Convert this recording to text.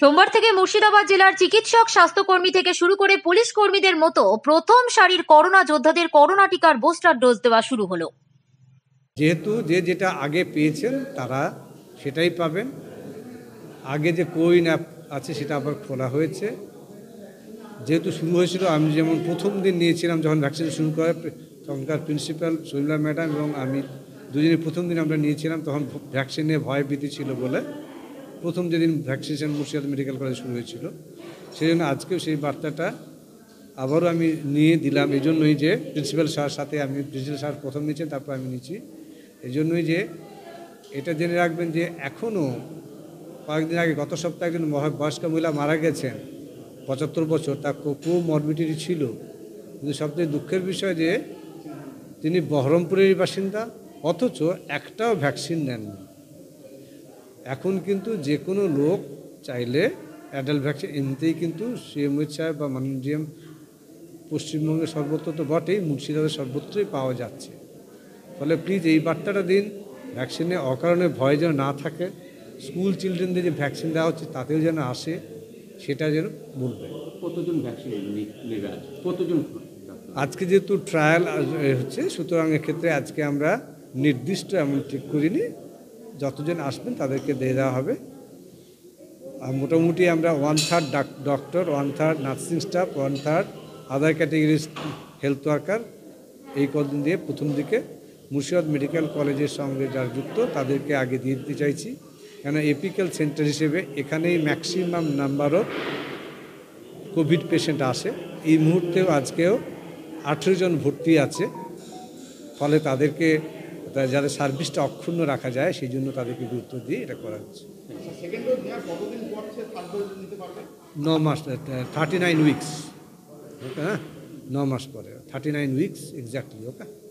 সোমবার থেকে মুর্শিদাবাদ জেলার চিকিৎসক স্বাস্থ্যকর্মী থেকে শুরু করে পুলিশ কর্মীদের মতো প্রথম সারির করোনা যোদ্ধাদের করোনা টিকার বুস্টার ডোজ দেওয়া শুরু হলো যেহেতু যে যেটা আগে পেয়েছেন তারা সেটাই পাবেন আগে যে কোইন অ্যাপ আছে সেটা আবার খোলা হয়েছে যেহেতু শুরু হয়েছিল আমি যেমন প্রথম দিন নিয়েছিলাম যখন ভ্যাকসিন শুরু করে তখনকার প্রিন্সিপাল শৈলা ম্যাডাম এবং আমি দুজনে প্রথম দিন আমরা নিয়েছিলাম তখন ভ্যাকসিনে ভয় ভীতি ছিল বলে প্রথম যেদিন ভ্যাকসিনেশন মুর্শিদাবাদ মেডিকেল কলেজ শুরু হয়েছিল সেই জন্য আজকেও সেই বার্তাটা আবারও আমি নিয়ে দিলাম এই জন্যই যে প্রিন্সিপাল স্যার সাথে আমি প্রিন্সিপাল স্যার প্রথম নিয়েছেন তারপর আমি নিচ্ছি এই জন্যই যে এটা জেনে রাখবেন যে এখনও কয়েকদিন আগে গত সপ্তাহে একজন বয়স্ক মহিলা মারা গেছেন পঁচাত্তর বছর তার কো মরবিটির ছিল কিন্তু সবচেয়ে দুঃখের বিষয় যে তিনি বহরমপুরেরই বাসিন্দা অথচ একটাও ভ্যাকসিন নেননি এখন কিন্তু যে কোনো লোক চাইলে অ্যাডাল্ট ভ্যাকসিন এমনিতেই কিন্তু সিএমএইচ সাহেব বা মানজিএম পশ্চিমবঙ্গের সর্বত্র তো বটেই মুর্শিদাবাদের সর্বত্রই পাওয়া যাচ্ছে ফলে প্লিজ এই বার্তাটা দিন ভ্যাকসিনে অকারণে ভয় যেন না থাকে স্কুল চিলড্রেনদের যে ভ্যাকসিন দেওয়া হচ্ছে তাতেও যেন আসে সেটা যেন বলবে কতজন ভ্যাকসিন কতজন আজকে যেহেতু ট্রায়াল হচ্ছে সুতরাং এক্ষেত্রে আজকে আমরা নির্দিষ্ট এমন ঠিক করিনি যতজন আসবেন তাদেরকে দিয়ে দেওয়া হবে আর মোটামুটি আমরা one third doctor one third nursing staff one third other ক্যাটেগরির হেলথ ওয়ার্কার এই কদিন দিয়ে প্রথম দিকে মুর্শিদাবাদ মেডিকেল কলেজের সঙ্গে যারা যুক্ত তাদেরকে আগে দিয়ে দিতে চাইছি কেন এপিক্যাল সেন্টার হিসেবে এখানেই maximum number of COVID patient আসে এই মুহূর্তেও আজকেও আঠেরো জন ভর্তি আছে ফলে তাদেরকে যাদের সার্ভিসটা অক্ষুণ্ণ রাখা যায় সেই জন্য তাদেরকে গুরুত্ব দিয়ে এটা করা হচ্ছে আচ্ছা, ন মাস থার্টি নাইন উইকস ওকে হ্যাঁ ন মাস পরে থার্টি নাইন উইকস এক্স্যাক্টলি ওকে